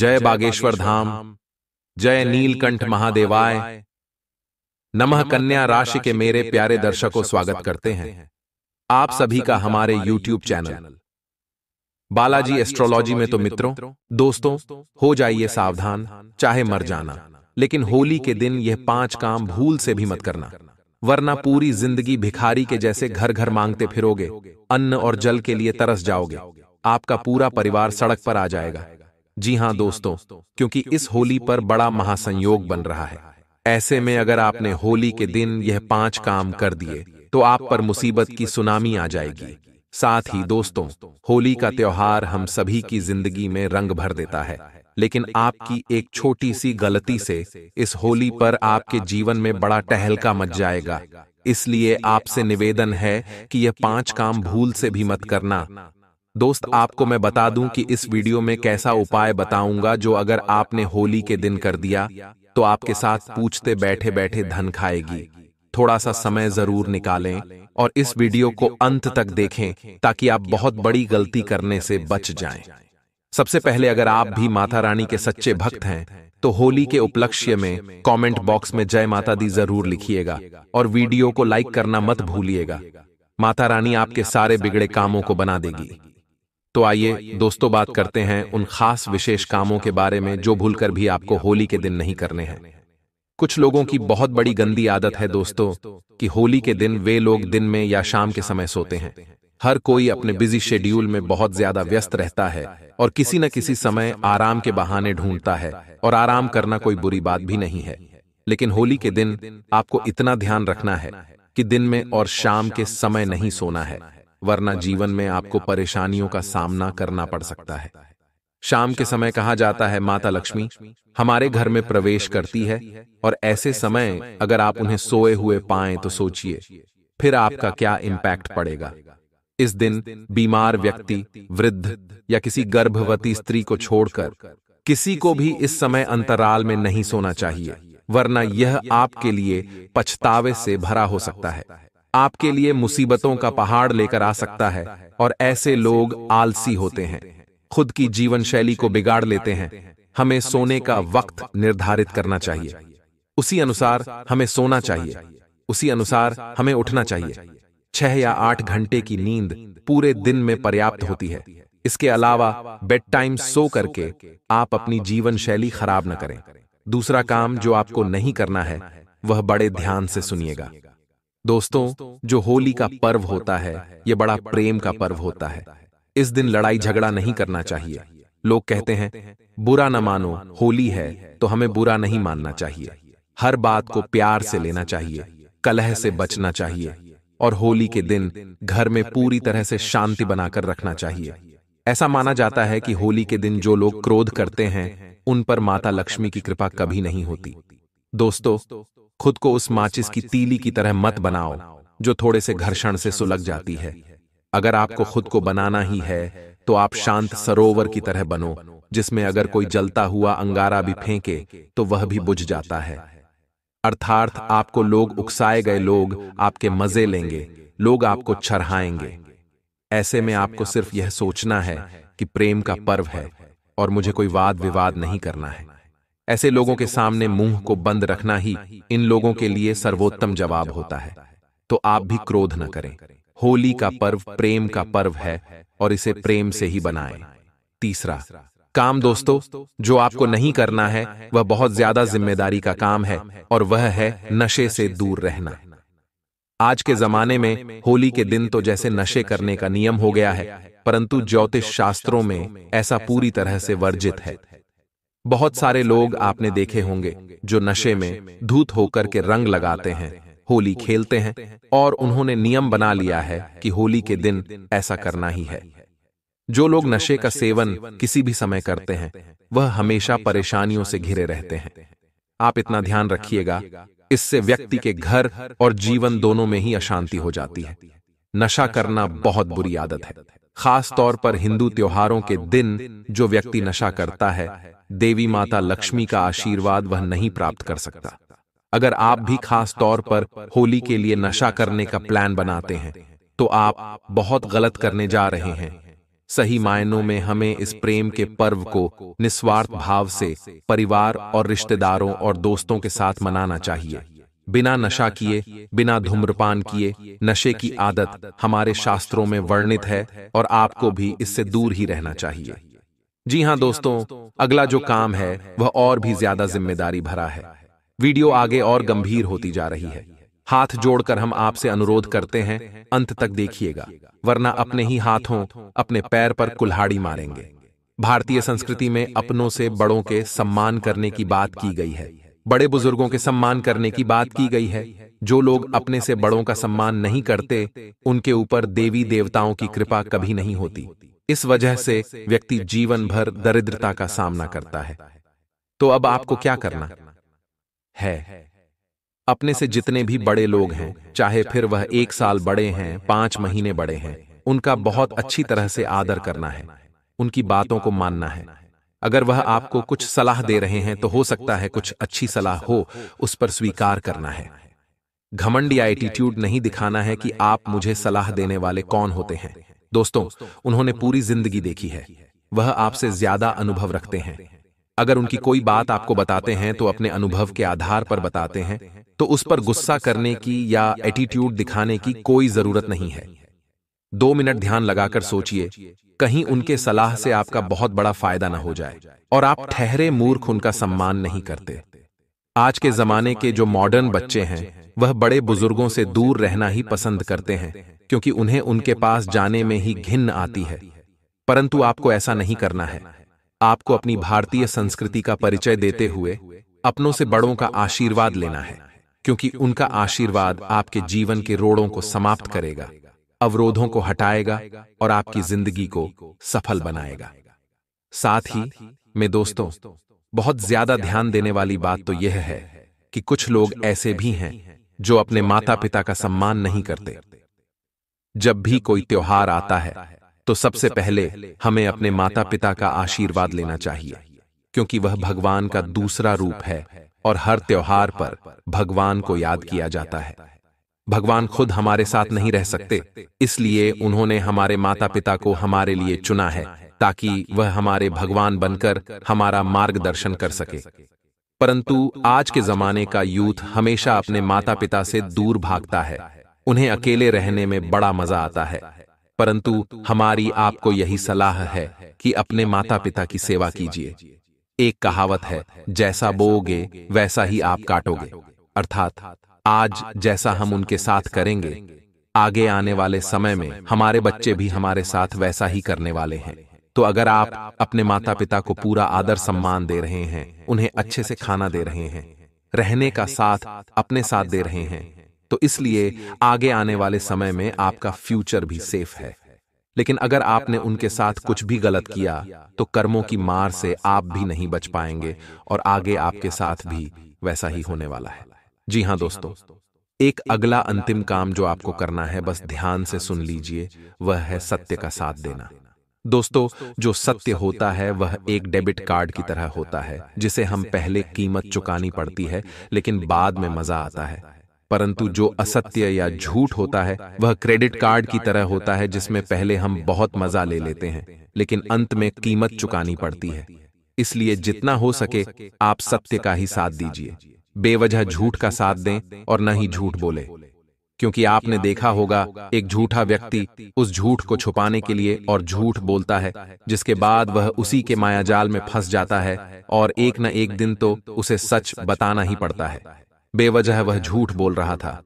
जय बागेश्वर धाम जय नीलकंठ महादेवाय नमः कन्या राशि के मेरे प्यारे दर्शकों स्वागत करते हैं आप सभी का हमारे YouTube चैनल बालाजी एस्ट्रोलॉजी में तो, तो मित्रों दोस्तों हो जाइए सावधान चाहे मर जाना लेकिन होली के दिन यह पांच काम भूल से भी मत करना वरना पूरी जिंदगी भिखारी के जैसे घर घर मांगते फिरोगे अन्न और जल के लिए तरस जाओगे आपका पूरा परिवार सड़क पर आ जाएगा हाँ, जी हाँ दोस्तों क्योंकि इस होली पर बड़ा महासंयोग बन रहा है ऐसे में अगर आपने होली के दिन यह पांच काम कर दिए तो, तो आप पर मुसीबत की सुनामी आ जाएगी साथ ही दोस्तों होली का त्योहार हम सभी की जिंदगी में रंग भर देता है लेकिन आपकी एक छोटी सी गलती से इस होली पर आपके जीवन में बड़ा टहलका मच जाएगा इसलिए आपसे निवेदन है कि यह पांच काम भूल से भी मत करना दोस्त आपको मैं बता दूं कि इस वीडियो में कैसा उपाय बताऊंगा जो अगर आपने होली के दिन कर दिया तो, तो आपके साथ पूछते बैठे बैठे धन खाएगी थोड़ा सा समय जरूर निकालें और इस वीडियो को अंत तक देखें ताकि आप बहुत बड़ी गलती करने से बच जाएं। सबसे पहले अगर आप भी माता रानी के सच्चे भक्त हैं तो, तो होली के उपलक्ष्य में कमेंट बॉक्स में जय माता दी जरूर लिखिएगा और वीडियो को लाइक करना मत भूलिएगा माता रानी आपके सारे बिगड़े कामों को बना देगी तो आइए दोस्तों बात करते हैं उन खास विशेष कामों के बारे में जो भूलकर भी आपको होली के दिन नहीं करने हैं कुछ लोगों की बहुत बड़ी गंदी आदत है दोस्तों कि होली के दिन वे लोग दिन में या शाम के समय सोते हैं हर कोई अपने बिजी शेड्यूल में बहुत ज्यादा व्यस्त रहता है और किसी न किसी समय आराम के बहाने ढूंढता है और आराम करना कोई बुरी बात भी नहीं है लेकिन होली के दिन आपको इतना ध्यान रखना है कि दिन में और शाम के समय नहीं सोना है वरना जीवन में आपको परेशानियों का सामना करना पड़ सकता है शाम के समय कहा जाता है माता लक्ष्मी हमारे घर में प्रवेश करती है और ऐसे समय अगर आप उन्हें सोए हुए पाएं तो, तो सोचिए फिर आपका क्या इम्पैक्ट पड़ेगा इस दिन बीमार व्यक्ति वृद्ध या किसी गर्भवती स्त्री को छोड़कर किसी को भी इस समय अंतराल में नहीं सोना चाहिए वरना यह आपके लिए पछतावे से भरा हो सकता है आपके लिए मुसीबतों का पहाड़ लेकर आ सकता है और ऐसे लोग आलसी होते हैं खुद की जीवन शैली को बिगाड़ लेते हैं हमें सोने का वक्त निर्धारित करना चाहिए उसी अनुसार हमें सोना चाहिए उसी अनुसार हमें उठना चाहिए छह या आठ घंटे की नींद पूरे दिन में पर्याप्त होती है इसके अलावा बेड टाइम सो करके आप अपनी जीवन शैली खराब न करें दूसरा काम जो आपको नहीं करना है वह बड़े ध्यान से सुनिएगा दोस्तों जो होली का पर्व होता है ये बड़ा प्रेम का पर्व होता है इस दिन लड़ाई झगड़ा नहीं करना चाहिए लोग कहते हैं बुरा न मानो होली है तो हमें तो बुरा नहीं मानना चाहिए हर बात को प्यार से लेना चाहिए कलह से बचना चाहिए और होली के दिन घर में पूरी तरह से शांति बनाकर रखना चाहिए ऐसा माना जाता है कि होली के दिन जो लोग क्रोध करते हैं उन पर माता लक्ष्मी की कृपा कभी नहीं होती दोस्तों खुद को उस माचिस की तीली की तरह मत बनाओ जो थोड़े से घर्षण से सुलग जाती है अगर आपको खुद को बनाना ही है तो आप तो शांत सरोवर की तरह बनो जिसमें अगर कोई जलता हुआ अंगारा भी फेंके तो वह तो भी बुझ जाता है अर्थार्थ आपको लोग उकसाए गए लोग आपके मजे लेंगे लोग आपको छरहाएंगे ऐसे में आपको सिर्फ यह सोचना है कि प्रेम का पर्व है और मुझे कोई वाद विवाद नहीं करना है ऐसे लोगों के सामने मुंह को बंद रखना ही इन लोगों के लिए सर्वोत्तम जवाब होता है तो आप तो भी क्रोध न करें होली का पर्व प्रेम का पर्व है और इसे प्रेम से ही बनाएं। तीसरा काम दोस्तों जो आपको नहीं करना है वह बहुत ज्यादा जिम्मेदारी का काम है और वह है नशे से दूर रहना आज के जमाने में होली के तो दिन तो जैसे नशे करने का नियम हो गया है परंतु ज्योतिष शास्त्रों में ऐसा पूरी तरह से वर्जित है बहुत सारे लोग आपने देखे होंगे जो नशे में धूत होकर के रंग लगाते हैं होली खेलते हैं और उन्होंने नियम बना लिया है कि होली के दिन ऐसा करना ही है जो लोग नशे का सेवन किसी भी समय करते हैं वह हमेशा परेशानियों से घिरे रहते हैं आप इतना ध्यान रखिएगा इससे व्यक्ति के घर और जीवन दोनों में ही अशांति हो जाती है नशा करना बहुत बुरी आदत है खास तौर पर हिंदू त्योहारों के दिन जो व्यक्ति नशा करता है देवी माता लक्ष्मी का आशीर्वाद वह नहीं प्राप्त कर सकता अगर आप भी खास तौर पर होली के लिए नशा करने का प्लान बनाते हैं तो, तो आप बहुत गलत करने जा रहे हैं सही मायनों में हमें इस प्रेम के पर्व को निस्वार्थ भाव से परिवार और रिश्तेदारों और दोस्तों के साथ मनाना चाहिए बिना नशा किए बिना धूम्रपान किए नशे की आदत हमारे शास्त्रों में वर्णित है और आपको भी इससे दूर ही रहना चाहिए जी हाँ दोस्तों अगला जो काम है वह और भी ज्यादा जिम्मेदारी भरा है वीडियो आगे और गंभीर होती जा रही है हाथ जोड़कर हम आपसे अनुरोध करते हैं अंत तक देखिएगा वरना अपने ही हाथों अपने पैर पर कुल्हाड़ी मारेंगे भारतीय संस्कृति में अपनों से बड़ों के सम्मान करने की बात की गई है बड़े बुजुर्गों के सम्मान करने की बात की गई है जो लोग अपने से बड़ों का सम्मान नहीं करते उनके ऊपर देवी देवताओं की कृपा कभी नहीं होती इस वजह से व्यक्ति जीवन भर दरिद्रता का सामना करता है तो अब आपको क्या करना है अपने से जितने भी बड़े लोग हैं चाहे फिर वह एक साल बड़े हैं पांच महीने बड़े हैं उनका बहुत अच्छी तरह से आदर करना है उनकी बातों को मानना है अगर वह आपको कुछ सलाह दे रहे हैं तो हो सकता है कुछ अच्छी सलाह हो उस पर स्वीकार करना है घमंड या एटीट्यूड नहीं दिखाना है कि आप मुझे सलाह देने वाले कौन होते हैं दोस्तों उन्होंने पूरी जिंदगी देखी है वह आपसे ज्यादा अनुभव रखते हैं अगर उनकी कोई बात आपको बताते हैं तो अपने अनुभव के आधार पर बताते हैं तो उस पर गुस्सा करने की या एटीट्यूड दिखाने की कोई जरूरत नहीं है दो मिनट ध्यान लगाकर सोचिए कहीं उनके सलाह से आपका बहुत बड़ा फायदा न हो जाए और आप ठहरे मूर्ख उनका सम्मान नहीं करते आज के जमाने के जो मॉडर्न बच्चे हैं वह बड़े बुजुर्गों से दूर रहना ही पसंद करते हैं क्योंकि उन्हें उनके पास जाने में ही घिन्न आती है परंतु आपको ऐसा नहीं करना है आपको अपनी भारतीय संस्कृति का परिचय देते हुए अपनों से बड़ों का आशीर्वाद लेना है क्योंकि उनका आशीर्वाद आपके जीवन के रोड़ों को समाप्त करेगा अवरोधों को हटाएगा और आपकी जिंदगी को सफल बनाएगा साथ ही मैं दोस्तों बहुत ज्यादा ध्यान देने वाली बात तो यह है कि कुछ लोग ऐसे भी हैं जो अपने माता पिता का सम्मान नहीं करते जब भी कोई त्योहार आता है तो सबसे पहले हमें अपने माता पिता का आशीर्वाद लेना चाहिए क्योंकि वह भगवान का दूसरा रूप है और हर त्योहार पर भगवान को याद किया जाता है भगवान खुद हमारे साथ नहीं रह सकते इसलिए उन्होंने हमारे माता पिता को हमारे लिए चुना है ताकि वह हमारे भगवान बनकर हमारा मार्गदर्शन कर सके परंतु आज के जमाने का यूथ हमेशा अपने माता पिता से दूर भागता है उन्हें अकेले रहने में बड़ा मजा आता है परंतु हमारी आपको यही सलाह है कि अपने माता पिता की सेवा कीजिए एक कहावत है जैसा बोगे वैसा ही आप काटोगे अर्थात आज जैसा हम उनके साथ करेंगे आगे आने वाले समय में हमारे बच्चे भी हमारे साथ वैसा ही करने वाले हैं तो अगर आप अपने माता पिता को पूरा आदर सम्मान दे रहे हैं उन्हें अच्छे से खाना दे रहे हैं रहने का साथ अपने साथ दे रहे हैं तो इसलिए आगे आने वाले समय में आपका फ्यूचर भी सेफ है लेकिन अगर आपने उनके साथ कुछ भी गलत किया तो कर्मों की मार से आप भी नहीं बच पाएंगे और आगे आपके साथ भी वैसा ही होने वाला है जी हाँ दोस्तों एक अगला अंतिम काम जो आपको करना है बस ध्यान से सुन लीजिए वह है सत्य का साथ देना दोस्तों जो सत्य होता है वह एक डेबिट कार्ड की तरह होता है जिसे हम पहले कीमत चुकानी पड़ती है लेकिन बाद में मजा आता है परंतु जो असत्य या झूठ होता है वह क्रेडिट कार्ड की तरह होता है जिसमें पहले हम बहुत मजा ले लेते हैं लेकिन अंत में कीमत चुकानी पड़ती है इसलिए जितना हो सके आप सत्य का ही साथ दीजिए बेवजह झूठ का साथ दें और न ही झूठ बोले क्योंकि आपने देखा होगा एक झूठा व्यक्ति उस झूठ को छुपाने के लिए और झूठ बोलता है जिसके बाद वह उसी के मायाजाल में फंस जाता है और एक न एक तो दिन तो उसे सच बताना ही पड़ता है बेवजह वह झूठ बोल रहा था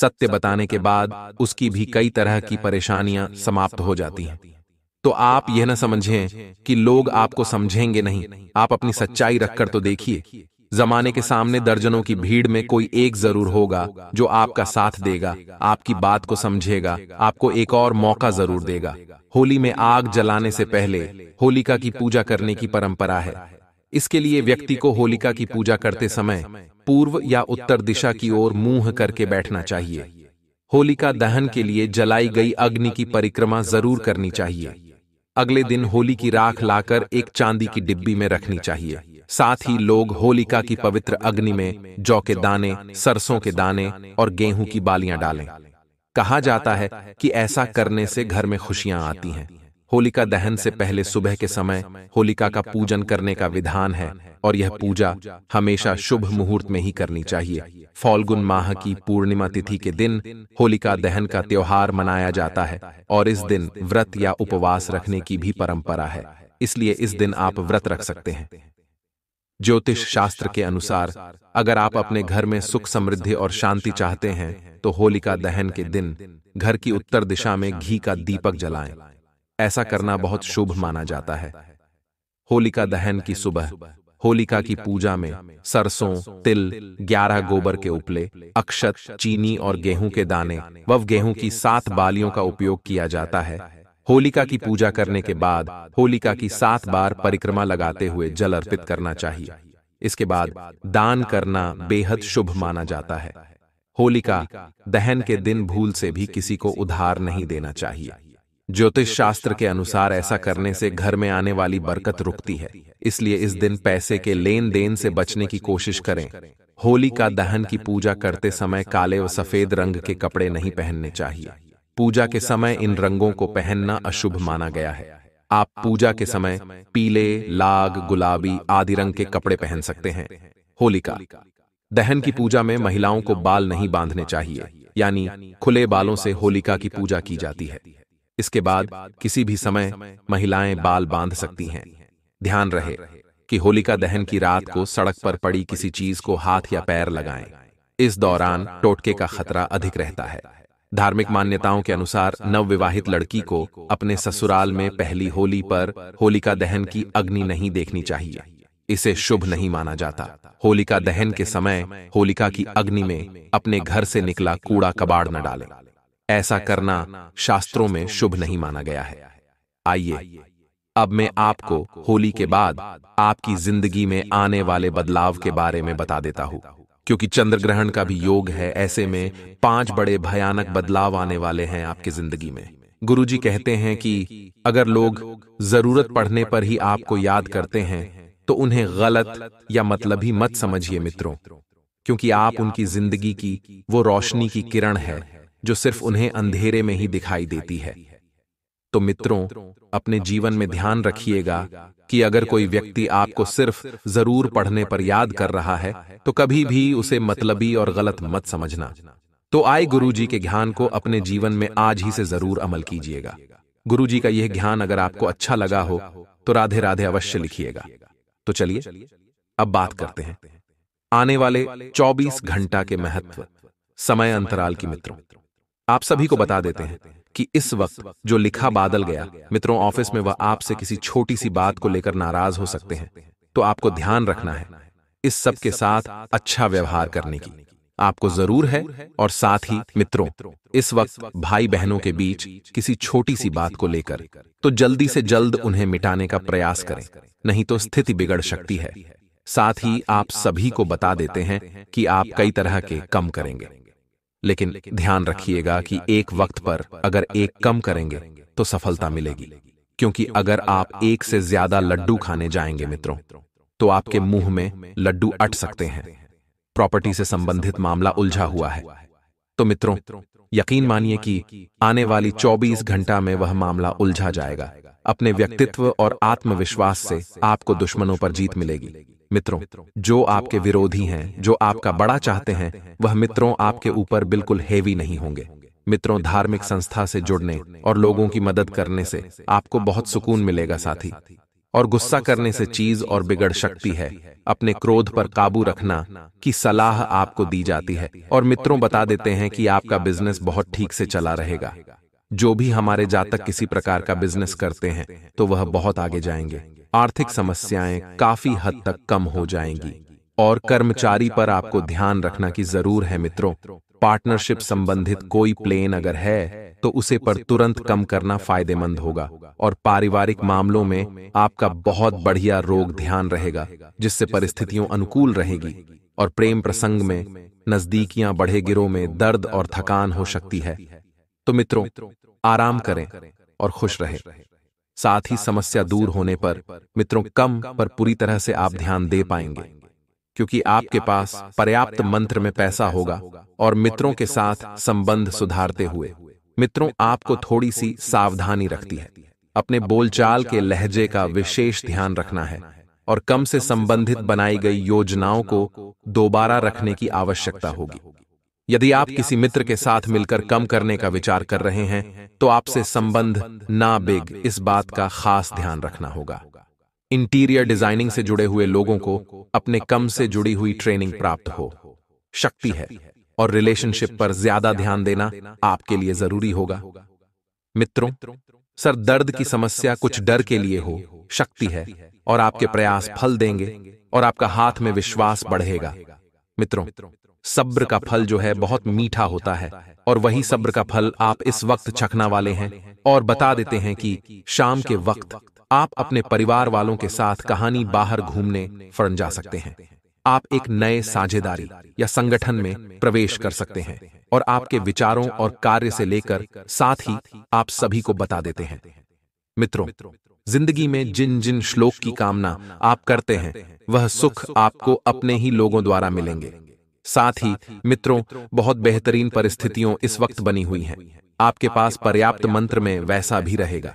सत्य बताने के बाद उसकी भी कई तरह की परेशानियां समाप्त हो जाती हैं तो, तो आप यह न समझें कि लोग आपको समझेंगे नहीं आप अपनी सच्चाई रखकर तो देखिए जमाने के सामने दर्जनों की भीड़ में कोई एक जरूर होगा जो आपका साथ देगा आपकी बात को समझेगा आपको एक और मौका जरूर देगा होली में आग जलाने से पहले होलिका की पूजा करने की परंपरा है इसके लिए व्यक्ति को होलिका की पूजा करते समय पूर्व या उत्तर दिशा की ओर मुंह करके बैठना चाहिए होलिका दहन के लिए जलाई गई अग्नि की परिक्रमा जरूर करनी चाहिए अगले दिन होली की राख लाकर एक चांदी की डिब्बी में रखनी चाहिए साथ ही लोग होलिका की पवित्र अग्नि में जौ के दाने सरसों के दाने और गेहूं की बालियां डालें कहा जाता है कि ऐसा करने से घर में खुशियां आती हैं होलिका दहन से पहले सुबह के समय होलिका का पूजन करने का विधान है और यह पूजा हमेशा शुभ मुहूर्त में ही करनी चाहिए फॉल्गुन माह की पूर्णिमा तिथि के दिन होलिका दहन का त्योहार मनाया जाता है और इस दिन व्रत या उपवास रखने की भी परंपरा है इसलिए इस दिन आप व्रत रख सकते हैं ज्योतिष शास्त्र के अनुसार अगर आप अपने घर में सुख समृद्धि और शांति चाहते हैं तो होलिका दहन के दिन घर की उत्तर दिशा में घी का दीपक जलाएं। ऐसा करना बहुत शुभ माना जाता है होलिका दहन की सुबह होलिका की पूजा में सरसों तिल ग्यारह गोबर के उपले अक्षत चीनी और गेहूं के दाने व गेहूं की सात बालियों का उपयोग किया जाता है होलिका की पूजा करने के बाद होलिका की सात बार परिक्रमा लगाते हुए जल अर्पित करना चाहिए इसके बाद दान करना बेहद शुभ माना जाता है होलिका दहन के दिन भूल से भी किसी को उधार नहीं देना चाहिए ज्योतिष शास्त्र के अनुसार ऐसा करने से घर में आने वाली बरकत रुकती है इसलिए इस दिन पैसे के लेन देन से बचने की कोशिश करें होली का दहन की पूजा करते समय काले और सफेद रंग के कपड़े नहीं पहनने चाहिए पूजा के समय इन रंगों को पहनना अशुभ माना गया है आप पूजा के समय पीले लाग गुलाबी आदि रंग के कपड़े पहन सकते हैं होलिका दहन की पूजा में महिलाओं को बाल नहीं बांधने चाहिए यानी खुले बालों से होलिका की पूजा की जाती है इसके बाद किसी भी समय महिलाएं बाल बांध सकती हैं ध्यान रहे कि होलिका दहन की रात को सड़क पर पड़ी किसी चीज को हाथ या पैर लगाएं। इस दौरान टोटके का खतरा अधिक रहता है धार्मिक मान्यताओं के अनुसार नवविवाहित लड़की को अपने ससुराल में पहली होली पर होलिका दहन की अग्नि नहीं देखनी चाहिए इसे शुभ नहीं माना जाता होलिका दहन के समय होलिका की अग्नि में अपने घर से निकला कूड़ा कबाड़ न डालें। ऐसा करना शास्त्रों में शुभ नहीं माना गया है आइए अब मैं आपको होली के बाद आपकी जिंदगी में आने वाले बदलाव के बारे में बता देता हूं क्योंकि चंद्र ग्रहण का भी योग है ऐसे में पांच बड़े भयानक बदलाव आने वाले हैं आपकी जिंदगी में गुरुजी कहते हैं कि अगर लोग जरूरत पड़ने पर ही आपको याद करते हैं तो उन्हें गलत या मतलब ही मत समझिए मित्रों क्योंकि आप उनकी जिंदगी की वो रोशनी की किरण है जो सिर्फ उन्हें अंधेरे में ही दिखाई देती है तो मित्रों अपने जीवन में ध्यान रखिएगा कि अगर कोई व्यक्ति आपको सिर्फ जरूर पढ़ने पर याद कर रहा है तो कभी तो भी उसे मतलबी और गलत मत समझना तो, तो आए गुरुजी के ज्ञान को अपने जीवन में आज ही से जरूर अमल कीजिएगा गुरुजी का यह ज्ञान अगर आपको अच्छा, अच्छा लगा हो तो राधे तो राधे अवश्य लिखिएगा तो चलिए अब बात करते हैं आने वाले 24 घंटा के महत्व समय अंतराल की मित्रों आप सभी को बता देते हैं कि इस वक्त जो लिखा बादल गया मित्रों ऑफिस में वह आपसे किसी छोटी सी बात को लेकर नाराज हो सकते हैं तो आपको ध्यान रखना है इस सब के साथ अच्छा व्यवहार करने की आपको जरूर है और साथ ही मित्रों इस वक्त भाई बहनों के बीच किसी छोटी सी बात को लेकर तो जल्दी से जल्द उन्हें मिटाने का प्रयास करें नहीं तो स्थिति बिगड़ सकती है साथ ही आप सभी को बता देते हैं कि आप कई तरह के कम करेंगे लेकिन ध्यान रखिएगा कि एक वक्त पर अगर एक कम करेंगे तो, तो सफलता मिलेगी क्योंकि अगर आप एक से ज्यादा लड्डू खाने जाएंगे मित्रों तो, तो आपके मुंह में लड्डू अट सकते हैं प्रॉपर्टी से संबंधित मामला उलझा हुआ है तो मित्रों तो यकीन मानिए कि आने वाली 24 घंटा में वह मामला उलझा जाएगा अपने व्यक्तित्व और आत्मविश्वास से आपको दुश्मनों पर जीत मिलेगी मित्रों जो आपके विरोधी हैं जो आपका बड़ा चाहते हैं वह मित्रों आपके ऊपर बिल्कुल हेवी नहीं होंगे मित्रों धार्मिक संस्था से जुड़ने और लोगों की मदद करने से आपको बहुत सुकून मिलेगा साथी और गुस्सा करने से चीज और बिगड़ सकती है अपने क्रोध पर काबू रखना की सलाह आपको दी जाती है और मित्रों बता देते हैं कि आपका बिजनेस बहुत ठीक से चला रहेगा जो भी हमारे जातक किसी प्रकार का बिजनेस करते हैं तो वह बहुत आगे जाएंगे आर्थिक समस्याएं काफी हद तक कम हो जाएंगी और कर्मचारी पर आपको ध्यान रखना की जरूर है मित्रों पार्टनरशिप संबंधित कोई प्लेन अगर है तो उसे पर तुरंत कम करना फायदेमंद होगा और पारिवारिक मामलों में आपका बहुत बढ़िया रोग ध्यान रहेगा जिससे परिस्थितियों अनुकूल रहेगी और प्रेम प्रसंग में नजदीकियां बढ़े गिरोह में दर्द और थकान हो सकती है तो मित्रों आराम करें और खुश रहें साथ ही समस्या दूर होने पर मित्रों कम पर पूरी तरह से आप ध्यान दे पाएंगे क्योंकि आपके पास पर्याप्त मंत्र में पैसा होगा और मित्रों के साथ संबंध सुधारते हुए मित्रों आपको थोड़ी सी सावधानी रखती है अपने बोलचाल के लहजे का विशेष ध्यान रखना है और कम से संबंधित बनाई गई योजनाओं को दोबारा रखने की आवश्यकता होगी यदि आप किसी मित्र के साथ मिलकर कम करने का विचार कर रहे हैं तो, तो आपसे संबंध ना बेग इस बात का खास ध्यान रखना होगा इंटीरियर डिजाइनिंग से जुड़े हुए लोगों को अपने कम से जुड़ी हुई ट्रेनिंग प्राप्त हो शक्ति है और रिलेशनशिप पर ज्यादा ध्यान देना आपके लिए जरूरी होगा मित्रों सर दर्द की समस्या कुछ डर के लिए हो शक्ति है और आपके प्रयास फल देंगे और आपका हाथ में विश्वास बढ़ेगा मित्रों सब्र का फल जो है बहुत मीठा होता है और वही सब्र का फल आप इस वक्त छकना वाले हैं और बता देते हैं कि शाम के वक्त आप अपने परिवार वालों के साथ कहानी बाहर घूमने फरन जा सकते हैं आप एक नए साझेदारी या संगठन में प्रवेश कर सकते हैं और आपके विचारों और कार्य से लेकर साथ ही आप सभी को बता देते हैं मित्रों जिंदगी में जिन जिन श्लोक की कामना आप करते हैं वह सुख आपको अपने ही लोगों द्वारा मिलेंगे साथ ही मित्रों बहुत बेहतरीन परिस्थितियों इस वक्त बनी हुई हैं आपके पास पर्याप्त मंत्र में वैसा भी रहेगा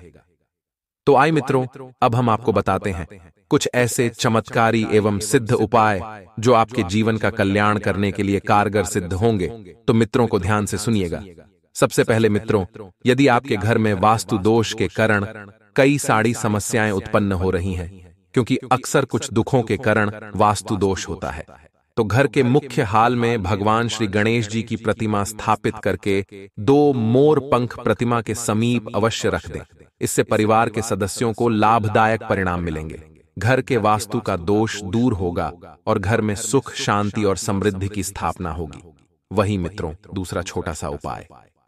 तो आए तो मित्रों अब हम आपको बताते हैं कुछ ऐसे चमत्कारी एवं सिद्ध उपाय जो आपके जीवन का कल्याण करने के लिए कारगर सिद्ध होंगे तो मित्रों को ध्यान से सुनिएगा सबसे पहले मित्रों यदि आपके घर में वास्तु दोष के कारण कई सारी समस्याएं उत्पन्न हो रही हैं क्योंकि अक्सर कुछ दुखों के कारण वास्तु दोष होता है तो, तो घर के मुख्य हाल में भगवान श्री गणेश जी की प्रतिमा स्थापित करके दो मोर पंख प्रतिमा के समीप अवश्य रख दें इससे परिवार के सदस्यों को लाभदायक परिणाम मिलेंगे घर के वास्तु का दोष दूर होगा और घर में सुख शांति और समृद्धि की स्थापना होगी वही मित्रों दूसरा छोटा सा उपाय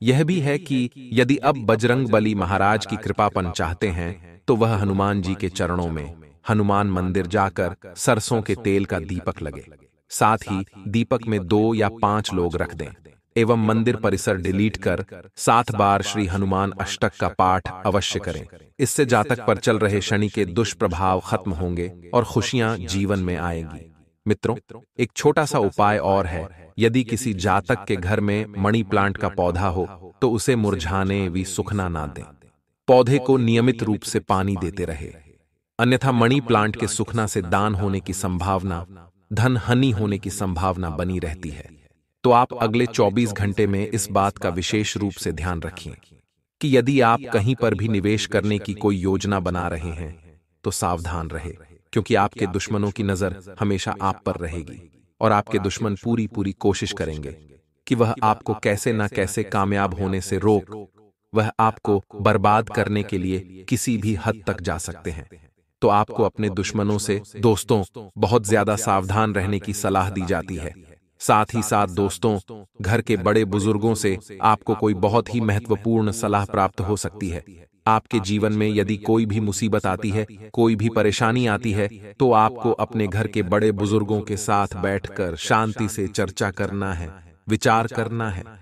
यह भी है कि यदि अब बजरंग बली महाराज की कृपापन चाहते हैं तो, तो वह हनुमान जी के चरणों में हनुमान मंदिर जाकर सरसों के तेल का दीपक लगे साथ ही दीपक में दो या पांच लोग रख दें एवं मंदिर परिसर डिलीट कर सात बार श्री हनुमान अष्टक का पाठ अवश्य करें इससे जातक पर चल रहे शनि के दुष्प्रभाव खत्म होंगे और खुशियां जीवन में आएंगी मित्रों एक छोटा सा उपाय और है यदि किसी जातक के घर में मणि प्लांट का पौधा हो तो उसे मुरझाने भी सुखना ना दें पौधे को नियमित रूप से पानी देते रहे अन्यथा मणि प्लांट के सुखना से दान होने की संभावना धन हानि होने की संभावना बनी रहती है तो आप अगले 24 घंटे में इस बात का विशेष रूप से ध्यान रखें कि यदि आप कहीं पर भी निवेश करने की कोई योजना बना रहे हैं तो सावधान रहे क्योंकि आपके दुश्मनों की नजर हमेशा आप पर रहेगी और आपके दुश्मन पूरी पूरी कोशिश करेंगे कि वह आपको कैसे ना कैसे कामयाब होने से रोक वह आपको बर्बाद करने के लिए किसी भी हद तक जा सकते हैं तो आपको अपने दुश्मनों से दोस्तों बहुत ज्यादा सावधान रहने की सलाह दी जाती है साथ ही साथ दोस्तों घर के बड़े बुजुर्गों से आपको कोई बहुत ही महत्वपूर्ण सलाह प्राप्त हो सकती है आपके जीवन में यदि कोई भी मुसीबत आती है कोई भी परेशानी आती है तो आपको अपने घर के बड़े बुजुर्गों के साथ बैठकर शांति से चर्चा करना है विचार करना है